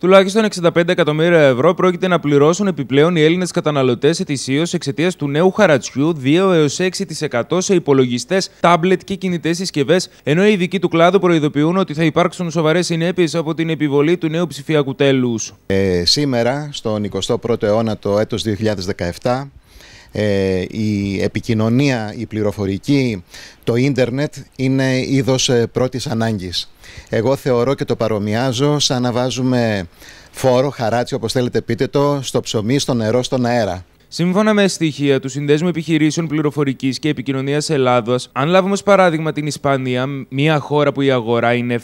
Τουλάχιστον 65 εκατομμύρια ευρώ πρόκειται να πληρώσουν επιπλέον οι Έλληνες καταναλωτές ετησίως εξαιτίας του νέου χαρατσιού 2 έω 6% σε υπολογιστές, τάμπλετ και κινητές συσκευές, ενώ οι ειδικοί του κλάδου προειδοποιούν ότι θα υπάρξουν σοβαρές συνέπειες από την επιβολή του νέου ψηφιακού τέλους. Ε, σήμερα, στον 21ο αιώνα, το έτος 2017, ε, η επικοινωνία, η πληροφορική, το ίντερνετ είναι είδος ε, πρώτης ανάγκης. Εγώ θεωρώ και το παρομοιάζω σαν να βάζουμε φόρο, χαράτσι, όπως θέλετε πείτε το, στο ψωμί, στο νερό, στον αέρα. Σύμφωνα με στοιχεία του Συνδέσμου Επιχειρήσεων Πληροφορικής και Επικοινωνίας Ελλάδος, αν λάβουμε ως παράδειγμα την Ισπανία, μια χώρα που η αγορά είναι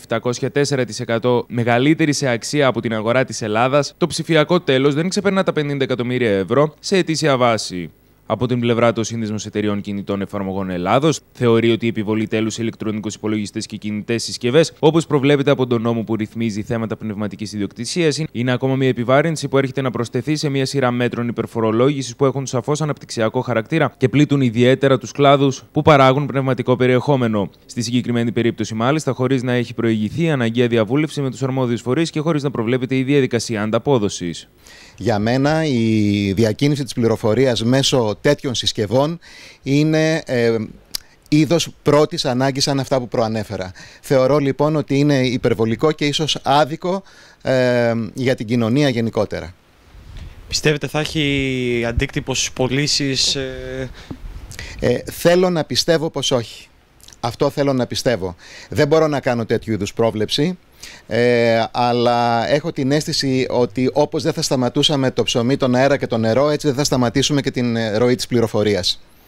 704% μεγαλύτερη σε αξία από την αγορά της Ελλάδας, το ψηφιακό τέλος δεν ξεπερνά τα 50 εκατομμύρια ευρώ σε ετήσια βάση. Από την πλευρά του, Σύνδεσμος Εταιρεών Κινητών Εφαρμογών Ελλάδος θεωρεί ότι η επιβολή τέλους σε ηλεκτρονικούς υπολογιστές και κινητές συσκευές, όπως προβλέπεται από τον νόμο που ρυθμίζει θέματα πνευματικής ιδιοκτησίας, είναι ακόμα μια επιβάρυνση που έρχεται να προσθεθεί σε μια σειρά μέτρων υπερφορολόγησης που έχουν σαφώς αναπτυξιακό χαρακτήρα και πλήττουν ιδιαίτερα τους κλάδους που παράγουν πνευματικό περιεχόμενο. Στη συγκεκριμένη περίπτωση, μάλιστα, χωρίς να έχει προηγηθεί αναγκαία διαβούλευση με τους αρμόδιους φορείς και χωρίς να προβλέπεται η διαδικασία ανταπόδοσης. Για μένα, η διακίνηση της πληροφορίας μέσω τέτοιων συσκευών είναι ε, είδος πρώτης ανάγκης σαν αυτά που προανέφερα. Θεωρώ λοιπόν ότι είναι υπερβολικό και ίσως άδικο ε, για την κοινωνία γενικότερα. Πιστεύετε θα έχει αντίκτυπο στις πωλήσεις. Ε? Ε, θέλω να πιστεύω πως όχι. Αυτό θέλω να πιστεύω. Δεν μπορώ να κάνω τέτοιου είδους πρόβλεψη. Ε, αλλά έχω την αίσθηση ότι όπως δεν θα σταματούσαμε το ψωμί, τον αέρα και το νερό, έτσι δεν θα σταματήσουμε και την ροή της πληροφορίας.